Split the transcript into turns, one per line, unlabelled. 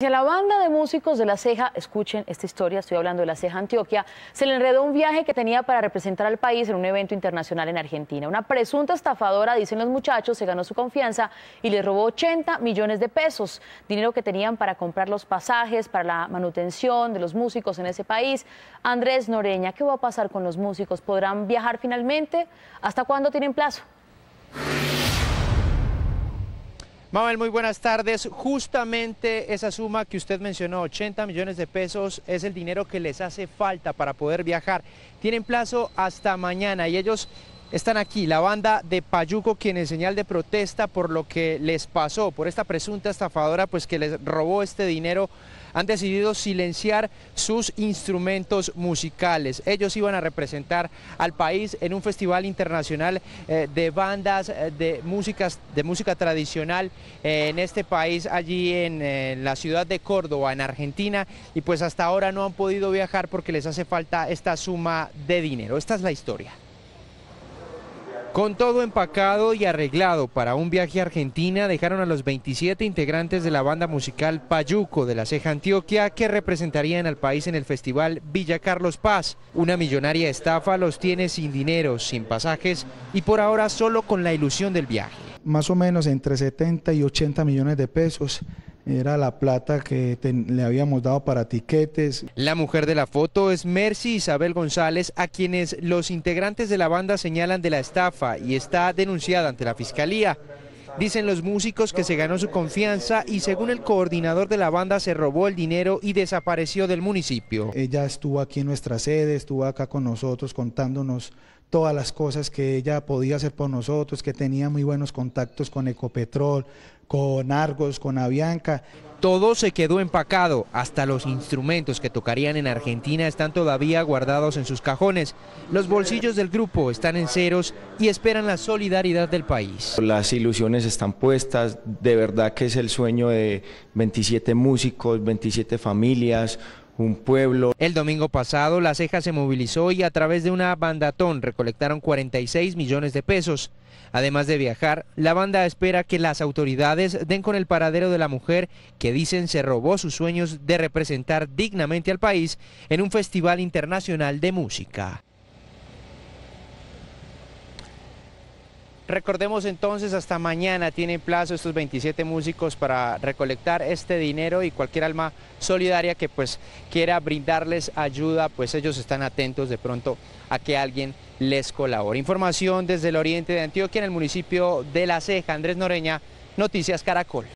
Si a la banda de músicos de La Ceja, escuchen esta historia, estoy hablando de La Ceja Antioquia, se le enredó un viaje que tenía para representar al país en un evento internacional en Argentina. Una presunta estafadora, dicen los muchachos, se ganó su confianza y le robó 80 millones de pesos, dinero que tenían para comprar los pasajes, para la manutención de los músicos en ese país. Andrés Noreña, ¿qué va a pasar con los músicos? ¿Podrán viajar finalmente? ¿Hasta cuándo tienen plazo?
Mabel, muy buenas tardes. Justamente esa suma que usted mencionó, 80 millones de pesos, es el dinero que les hace falta para poder viajar. Tienen plazo hasta mañana y ellos están aquí la banda de Payuco, quien en señal de protesta por lo que les pasó, por esta presunta estafadora pues que les robó este dinero, han decidido silenciar sus instrumentos musicales. Ellos iban a representar al país en un festival internacional eh, de bandas eh, de, músicas, de música tradicional eh, en este país, allí en la ciudad de Córdoba, en Argentina, y pues hasta ahora no han podido viajar porque les hace falta esta suma de dinero. Esta es la historia. Con todo empacado y arreglado para un viaje a Argentina, dejaron a los 27 integrantes de la banda musical Payuco de la Ceja Antioquia que representarían al país en el festival Villa Carlos Paz. Una millonaria estafa los tiene sin dinero, sin pasajes y por ahora solo con la ilusión del
viaje. Más o menos entre 70 y 80 millones de pesos era la plata que le habíamos dado para tiquetes.
La mujer de la foto es Mercy Isabel González, a quienes los integrantes de la banda señalan de la estafa y está denunciada ante la fiscalía. Dicen los músicos que se ganó su confianza y según el coordinador de la banda se robó el dinero y desapareció del municipio.
Ella estuvo aquí en nuestra sede, estuvo acá con nosotros contándonos todas las cosas que ella podía hacer por nosotros, que tenía muy buenos contactos con Ecopetrol, con Argos, con Avianca. Todo se quedó
empacado, hasta los instrumentos que tocarían en Argentina están todavía guardados en sus cajones. Los bolsillos del grupo están en ceros y esperan la solidaridad del país. Las ilusiones están puestas, de verdad que es el sueño de 27 músicos, 27 familias, un pueblo. El domingo pasado, La Ceja se movilizó y a través de una bandatón recolectaron 46 millones de pesos. Además de viajar, la banda espera que las autoridades den con el paradero de la mujer que dicen se robó sus sueños de representar dignamente al país en un festival internacional de música. Recordemos entonces, hasta mañana tienen plazo estos 27 músicos para recolectar este dinero y cualquier alma solidaria que pues quiera brindarles ayuda, pues ellos están atentos de pronto a que alguien les colabore. Información desde el oriente de Antioquia, en el municipio de La Ceja, Andrés Noreña, Noticias Caracol.